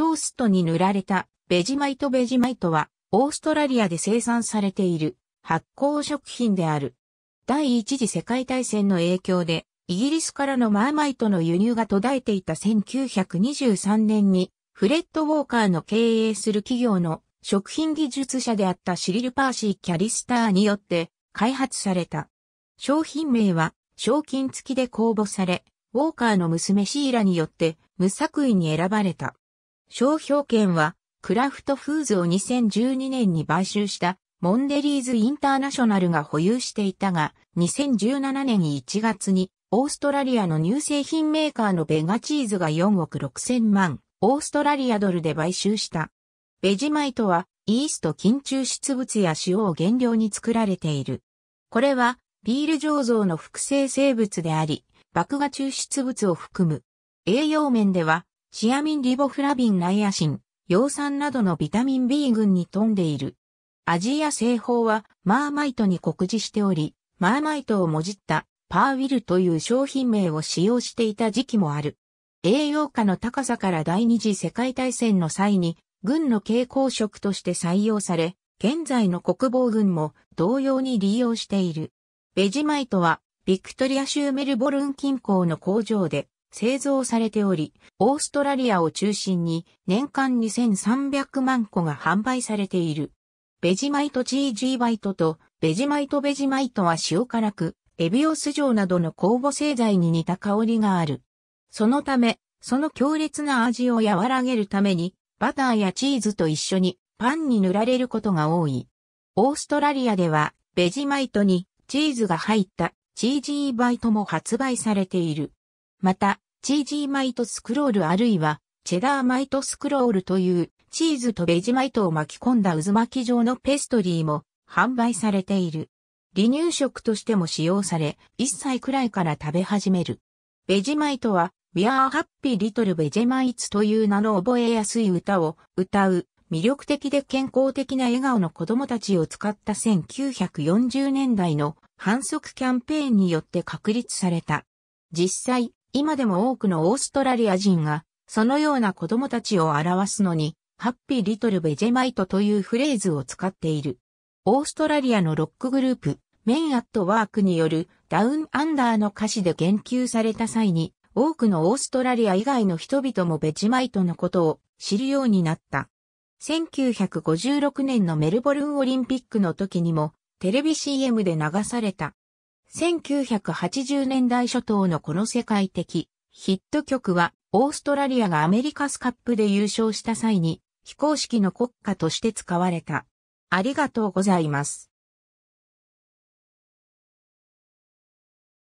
トーストに塗られたベジマイトベジマイトはオーストラリアで生産されている発酵食品である。第一次世界大戦の影響でイギリスからのマーマイトの輸入が途絶えていた1923年にフレッド・ウォーカーの経営する企業の食品技術者であったシリル・パーシー・キャリスターによって開発された。商品名は賞金付きで公募され、ウォーカーの娘シーラによって無作為に選ばれた。商標権は、クラフトフーズを2012年に買収したモンデリーズ・インターナショナルが保有していたが、2017年1月にオーストラリアの乳製品メーカーのベガチーズが4億6千万オーストラリアドルで買収した。ベジマイトはイースト菌抽出物や塩を原料に作られている。これはビール醸造の複製生物であり、麦芽抽出物を含む。栄養面ではチアミンリボフラビンナイアシン、葉酸などのビタミン B 群に富んでいる。味や製法はマーマイトに告示しており、マーマイトをもじったパーウィルという商品名を使用していた時期もある。栄養価の高さから第二次世界大戦の際に軍の蛍光色として採用され、現在の国防軍も同様に利用している。ベジマイトはビクトリア州メルボルン近郊の工場で製造されており、オーストラリアを中心に年間2300万個が販売されている。ベジマイト GG バイトとベジマイトベジマイトは塩辛く、エビオス状などの酵母製剤に似た香りがある。そのため、その強烈な味を和らげるために、バターやチーズと一緒にパンに塗られることが多い。オーストラリアでは、ベジマイトにチーズが入ったチージーバイトも発売されている。また、チージーマイトスクロールあるいは、チェダーマイトスクロールという、チーズとベジマイトを巻き込んだ渦巻き状のペストリーも販売されている。離乳食としても使用され、1歳くらいから食べ始める。ベジマイトは、We are happy little Vegemites という名の覚えやすい歌を歌う魅力的で健康的な笑顔の子供たちを使った1940年代の反則キャンペーンによって確立された。実際、今でも多くのオーストラリア人が、そのような子供たちを表すのに、ハッピーリトルベジェマイトというフレーズを使っている。オーストラリアのロックグループ、メンアットワークによるダウンアンダーの歌詞で言及された際に、多くのオーストラリア以外の人々もベジマイトのことを知るようになった。1956年のメルボルンオリンピックの時にもテレビ CM で流された。1980年代初頭のこの世界的ヒット曲は、オーストラリアがアメリカスカップで優勝した際に、非公式の国歌として使われた。ありがとうございます。